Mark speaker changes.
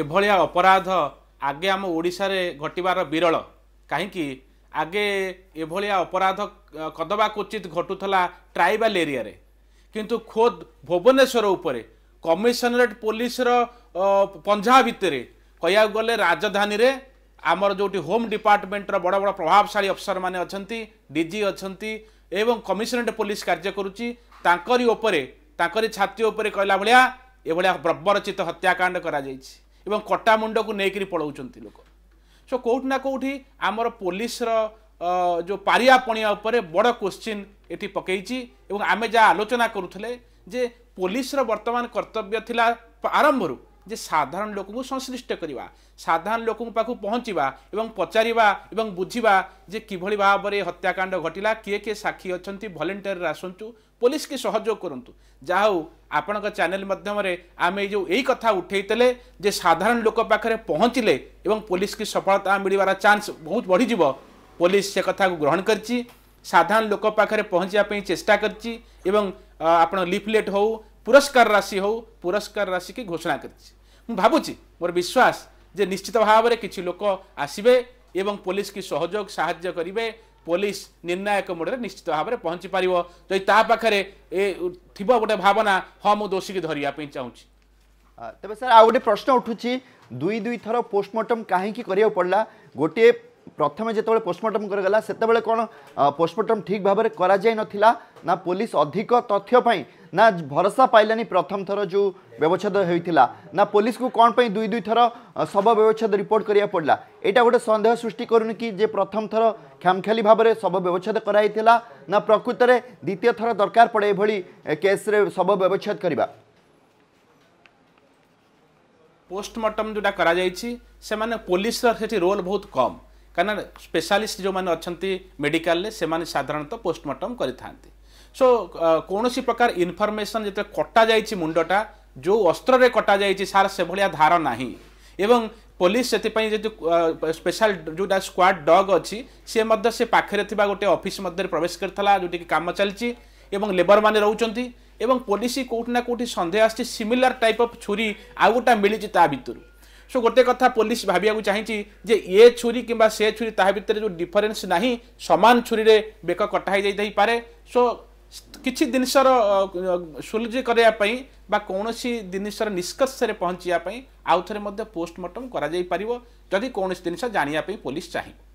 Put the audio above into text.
Speaker 1: ଏଭଳିଆ ଅପରାଧ ଆଗେ ଆମ ଓଡ଼ିଶାରେ ଘଟିବାର ବିରଳ କାହିଁକି ଆଗେ ଏଭଳିଆ ଅପରାଧ କଦବା କୁଚିତ ଘଟୁଥିଲା ଟ୍ରାଇବାଲ ଏରିଆରେ କିନ୍ତୁ ଖୋଦ୍ ଭୁବନେଶ୍ୱର ଉପରେ କମିଶନରେଟ୍ ପୋଲିସର ପଞ୍ଝା ଭିତରେ କହିବାକୁ ଗଲେ ରାଜଧାନୀରେ ଆମର ଯେଉଁଠି ହୋମ୍ ଡିପାର୍ଟମେଣ୍ଟର ବଡ଼ ବଡ଼ ପ୍ରଭାବଶାଳୀ ଅଫିସରମାନେ ଅଛନ୍ତି ଡି ଜି ଅଛନ୍ତି ଏବଂ କମିଶନରେଟ୍ ପୋଲିସ୍ କାର୍ଯ୍ୟ କରୁଛି ତାଙ୍କରି ଉପରେ ତାଙ୍କରି ଛାତି ଉପରେ କହିଲା ଭଳିଆ ଏଭଳିଆ ବ୍ରବରଚିତ ହତ୍ୟାକାଣ୍ଡ କରାଯାଇଛି ଏବଂ କଟା ମୁଣ୍ଡକୁ ନେଇକରି ପଳାଉଛନ୍ତି ଲୋକ ସୋ କେଉଁଠି ନା କେଉଁଠି ଆମର ପୋଲିସର ଯେଉଁ ପାରିଆ ପଣିଆ ଉପରେ ବଡ଼ କ୍ୱେଶ୍ଚିନ୍ ଏଠି ପକାଇଛି ଏବଂ ଆମେ ଯାହା ଆଲୋଚନା କରୁଥିଲେ ଯେ ପୋଲିସର ବର୍ତ୍ତମାନ କର୍ତ୍ତବ୍ୟ ଥିଲା ଆରମ୍ଭରୁ ଯେ ସାଧାରଣ ଲୋକଙ୍କୁ ସଂଶ୍ଳିଷ୍ଟ କରିବା ସାଧାରଣ ଲୋକଙ୍କ ପାଖକୁ ପହଞ୍ଚିବା ଏବଂ ପଚାରିବା ଏବଂ ବୁଝିବା ଯେ କିଭଳି ଭାବରେ ହତ୍ୟାକାଣ୍ଡ ଘଟିଲା କିଏ କିଏ ସାକ୍ଷୀ ଅଛନ୍ତି ଭଲେଣ୍ଟିୟରରେ ଆସନ୍ତୁ ପୋଲିସ କି ସହଯୋଗ କରନ୍ତୁ ଯାହା ହଉ ଆପଣଙ୍କ ଚ୍ୟାନେଲ ମାଧ୍ୟମରେ ଆମେ ଏଇ ଯେଉଁ ଏଇ କଥା ଉଠାଇଥିଲେ ଯେ ସାଧାରଣ ଲୋକ ପାଖରେ ପହଞ୍ଚିଲେ ଏବଂ ପୋଲିସ କି ସଫଳତା ମିଳିବାର ଚାନ୍ସ ବହୁତ ବଢ଼ିଯିବ ପୋଲିସ ସେ କଥାକୁ ଗ୍ରହଣ କରିଛି ସାଧାରଣ ଲୋକ ପାଖରେ ପହଞ୍ଚିବା ପାଇଁ ଚେଷ୍ଟା କରିଛି ଏବଂ ଆପଣ ଲିଫଲେଟ୍ ହେଉ ପୁରସ୍କାର ରାଶି ହେଉ ପୁରସ୍କାର ରାଶିକି ଘୋଷଣା କରିଛି ମୁଁ ଭାବୁଛି ମୋର ବିଶ୍ୱାସ ଯେ ନିଶ୍ଚିତ ଭାବରେ କିଛି ଲୋକ ଆସିବେ ଏବଂ ପୋଲିସକି ସହଯୋଗ ସାହାଯ୍ୟ କରିବେ ପୋଲିସ ନିର୍ଣ୍ଣାୟକ ମୋଡ଼ରେ ନିଶ୍ଚିତ ଭାବରେ ପହଞ୍ଚି ପାରିବ ଯଦି ତା ପାଖରେ ଏ ଥିବ ଗୋଟେ ଭାବନା ହଁ ମୁଁ ଦୋଷୀକି ଧରିବା ପାଇଁ ଚାହୁଁଛି
Speaker 2: ତେବେ ସାର୍ ଆଉ ଗୋଟେ ପ୍ରଶ୍ନ ଉଠୁଛି ଦୁଇ ଦୁଇ ଥର ପୋଷ୍ଟମର୍ଟମ୍ କାହିଁକି କରିବାକୁ ପଡ଼ିଲା ଗୋଟିଏ ପ୍ରଥମେ ଯେତେବେଳେ ପୋଷ୍ଟମର୍ଟମ୍ କରାଗଲା ସେତେବେଳେ କ'ଣ ପୋଷ୍ଟମର୍ଟମ୍ ଠିକ୍ ଭାବରେ କରାଯାଇ ନଥିଲା ନା ପୋଲିସ ଅଧିକ ତଥ୍ୟ ପାଇଁ না ভরসা পাইলানি প্রথম থর যে ব্যবচ্ছেদ হয়েছিল না পুলিশকে কম পাই দুই দুই থর শব ব্যবচ্ছেদ রিপোর্ট করা পড়া এটা গোটে সন্দেহ সৃষ্টি করুনি কি যে প্রথম থর খামখালি ভাবে শব ব্যবচ্ছেদ করা হয়েছিল না প্রকৃতরে দ্বিতীয় থর দরকার পড়ে এভাবে কেস্রে শব ব্যবচ্ছেদ করা
Speaker 1: পোস্টমর্টম যেটা করা যাইছি সেমানে পুলিশর সেটি রোল বহুত কম কারণ স্পেশালিস্ট যে অনেক মেডিকালে সে সাধারণত পোস্টমর্টম করে থাকে ସୋ କୌଣସି ପ୍ରକାର ଇନଫର୍ମେସନ୍ ଯେତେବେଳେ କଟାଯାଇଛି ମୁଣ୍ଡଟା ଯେଉଁ ଅସ୍ତ୍ରରେ କଟାଯାଇଛି ସାର୍ ସେଭଳିଆ ଧାର ନାହିଁ ଏବଂ ପୋଲିସ ସେଥିପାଇଁ ଯେହେତୁ ସ୍ପେଶାଲ ଯେଉଁଟା ସ୍କ୍ୱାଡ୍ ଡଗ୍ ଅଛି ସିଏ ମଧ୍ୟ ସେ ପାଖରେ ଥିବା ଗୋଟେ ଅଫିସ୍ ମଧ୍ୟରେ ପ୍ରବେଶ କରିଥିଲା ଯେଉଁଠିକି କାମ ଚାଲିଛି ଏବଂ ଲେବରମାନେ ରହୁଛନ୍ତି ଏବଂ ପୋଲିସ କେଉଁଠି ନା କେଉଁଠି ସନ୍ଦେହ ଆସିଛି ସିମିଲାର ଟାଇପ୍ ଅଫ୍ ଛୁରୀ ଆଉ ଗୋଟା ମିଳିଛି ତା ଭିତରୁ ସୋ ଗୋଟେ କଥା ପୋଲିସ ଭାବିବାକୁ ଚାହିଁଛି ଯେ ଏ ଛୁରୀ କିମ୍ବା ସେ ଛୁରୀ ତାହା ଭିତରେ ଯେଉଁ ଡିଫରେନ୍ସ ନାହିଁ ସମାନ ଛୁରୀରେ ବେକ କଟା ହେଇଯାଇଥାଇପାରେ ସୋ କିଛି ଜିନିଷର ସୁଲଝି କରିବା ପାଇଁ ବା କୌଣସି ଜିନିଷର ନିଷ୍କର୍ଷରେ ପହଞ୍ଚିବା ପାଇଁ ଆଉଥରେ ମଧ୍ୟ ପୋଷ୍ଟମର୍ଟମ୍ କରାଯାଇପାରିବ ଯଦି କୌଣସି ଜିନିଷ ଜାଣିବା ପାଇଁ ପୋଲିସ ଚାହିଁବ